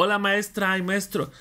Hola maestra y maestro.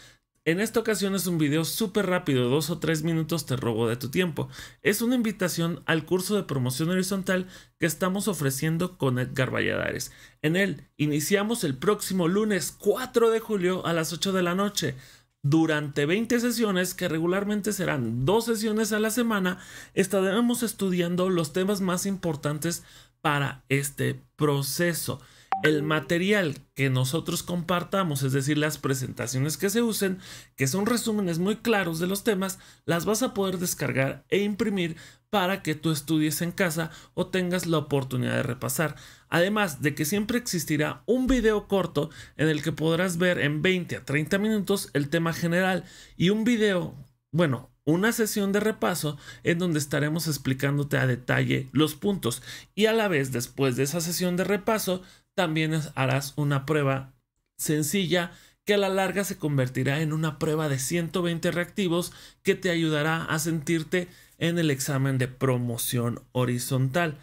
En esta ocasión es un video súper rápido, dos o tres minutos te robo de tu tiempo. Es una invitación al curso de promoción horizontal que estamos ofreciendo con Edgar Valladares. En él iniciamos el próximo lunes 4 de julio a las 8 de la noche durante 20 sesiones, que regularmente serán dos sesiones a la semana, estaremos estudiando los temas más importantes para este proceso el material que nosotros compartamos, es decir, las presentaciones que se usen, que son resúmenes muy claros de los temas, las vas a poder descargar e imprimir para que tú estudies en casa o tengas la oportunidad de repasar. Además de que siempre existirá un video corto en el que podrás ver en 20 a 30 minutos el tema general y un video bueno, una sesión de repaso en donde estaremos explicándote a detalle los puntos y a la vez después de esa sesión de repaso también harás una prueba sencilla que a la larga se convertirá en una prueba de 120 reactivos que te ayudará a sentirte en el examen de promoción horizontal.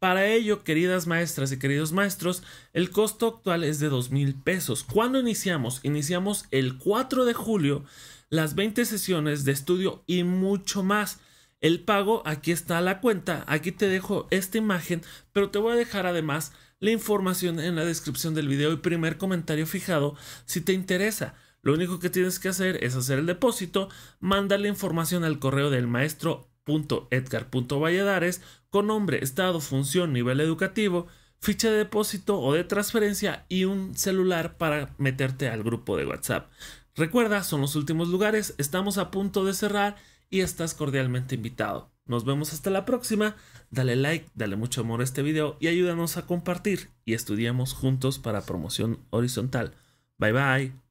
Para ello, queridas maestras y queridos maestros, el costo actual es de 2 mil pesos. ¿Cuándo iniciamos? Iniciamos el 4 de julio las 20 sesiones de estudio y mucho más. El pago, aquí está la cuenta, aquí te dejo esta imagen, pero te voy a dejar además la información en la descripción del video y primer comentario fijado si te interesa. Lo único que tienes que hacer es hacer el depósito, manda la información al correo del maestro valladares con nombre, estado, función, nivel educativo, ficha de depósito o de transferencia y un celular para meterte al grupo de WhatsApp. Recuerda, son los últimos lugares, estamos a punto de cerrar y estás cordialmente invitado. Nos vemos hasta la próxima, dale like, dale mucho amor a este video y ayúdanos a compartir y estudiamos juntos para promoción horizontal. Bye bye.